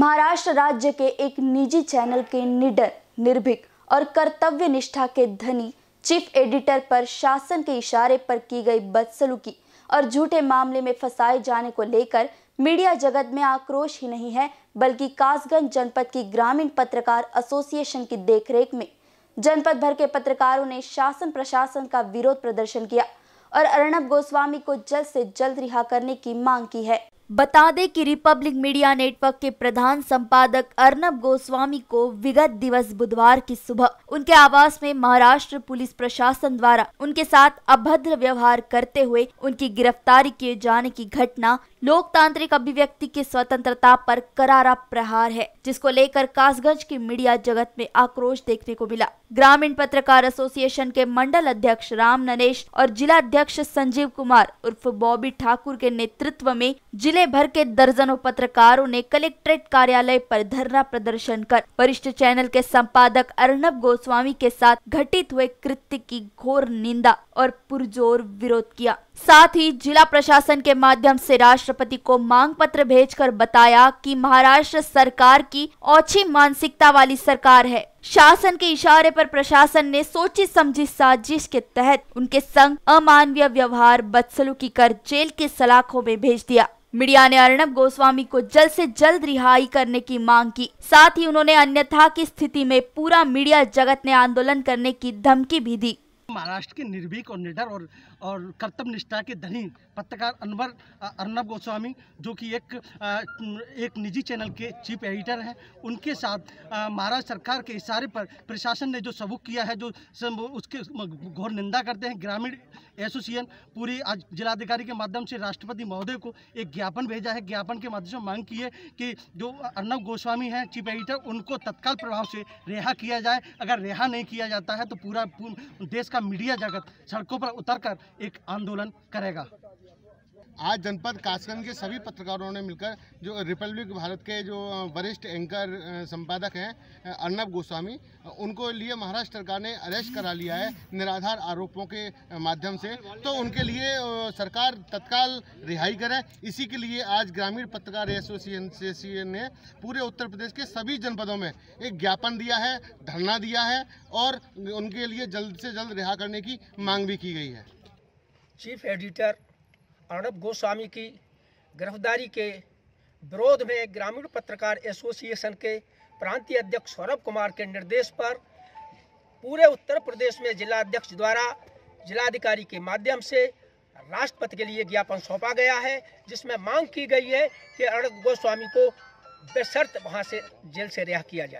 महाराष्ट्र राज्य के एक निजी चैनल के निडर निर्भीक और कर्तव्य निष्ठा के धनी चीफ एडिटर पर शासन के इशारे पर की गई बदसलूकी और झूठे मामले में फंसाए जाने को लेकर मीडिया जगत में आक्रोश ही नहीं है बल्कि कासगंज जनपद की ग्रामीण पत्रकार एसोसिएशन की देखरेख में जनपद भर के पत्रकारों ने शासन प्रशासन का विरोध प्रदर्शन किया और अर्णब गोस्वामी को जल्द से जल्द रिहा करने की मांग की है बता दें कि रिपब्लिक मीडिया नेटवर्क के प्रधान संपादक अर्नब गोस्वामी को विगत दिवस बुधवार की सुबह उनके आवास में महाराष्ट्र पुलिस प्रशासन द्वारा उनके साथ अभद्र व्यवहार करते हुए उनकी गिरफ्तारी किए जाने की घटना लोकतांत्रिक अभिव्यक्ति की स्वतंत्रता पर करारा प्रहार है जिसको लेकर कासगंज की मीडिया जगत में आक्रोश देखने को मिला ग्रामीण पत्रकार एसोसिएशन के मंडल अध्यक्ष राम नरेश और जिला अध्यक्ष संजीव कुमार उर्फ बॉबी ठाकुर के नेतृत्व में जिले भर के दर्जनों पत्रकारों ने कलेक्ट्रेट कार्यालय पर धरना प्रदर्शन कर वरिष्ठ चैनल के संपादक अर्णब गोस्वामी के साथ घटित हुए कृत्य की घोर निंदा और पुरजोर विरोध किया साथ ही जिला प्रशासन के माध्यम से राष्ट्रपति को मांग पत्र भेजकर बताया कि महाराष्ट्र सरकार की औची मानसिकता वाली सरकार है शासन के इशारे पर प्रशासन ने सोची समझी साजिश के तहत उनके संग अमानवीय व्यवहार बदसलूकी कर जेल के सलाखों में भेज दिया मीडिया ने अर्णब गोस्वामी को जल्द से जल्द रिहाई करने की मांग की साथ ही उन्होंने अन्यथा की स्थिति में पूरा मीडिया जगत ने आंदोलन करने की धमकी भी दी महाराष्ट्र के निर्भीक और निडर और और कर्तव्य निष्ठा के धनी पत्रकार अनवर अर्नब गोस्वामी जो कि एक एक निजी चैनल के चीफ एडिटर हैं उनके साथ महाराष्ट्र सरकार के इशारे पर प्रशासन ने जो सबूक किया है जो उसके घोर निंदा करते हैं ग्रामीण एसोसिएशन पूरी आज जिलाधिकारी के माध्यम से राष्ट्रपति महोदय को एक ज्ञापन भेजा है ज्ञापन के माध्यम से मांग की है कि जो अर्नब गोस्वामी हैं चीफ एडिटर उनको तत्काल प्रभाव से रिहा किया जाए अगर रिहा नहीं किया जाता है तो पूरा देश का मीडिया जगत सड़कों पर उतरकर एक आंदोलन करेगा आज जनपद कासगंज के सभी पत्रकारों ने मिलकर जो रिपब्लिक भारत के जो वरिष्ठ एंकर संपादक हैं अर्नब गोस्वामी उनको लिए महाराष्ट्र सरकार ने अरेस्ट करा लिया है निराधार आरोपों के माध्यम से तो उनके लिए सरकार तत्काल रिहाई करे इसी के लिए आज ग्रामीण पत्रकार एसोसिएशन ने पूरे उत्तर प्रदेश के सभी जनपदों में एक ज्ञापन दिया है धरना दिया है और उनके लिए जल्द से जल्द रिहा करने की मांग भी की गई है चीफ एडिटर अर्णब गोस्वामी की गिरफ्तारी के विरोध में ग्रामीण पत्रकार एसोसिएशन के प्रांतीय अध्यक्ष सौरभ कुमार के निर्देश पर पूरे उत्तर प्रदेश में जिला अध्यक्ष द्वारा जिलाधिकारी के माध्यम से राष्ट्रपति के लिए ज्ञापन सौंपा गया है जिसमें मांग की गई है कि अर्णब गोस्वामी को बेसर्त वहां से जेल से रिहा किया जाए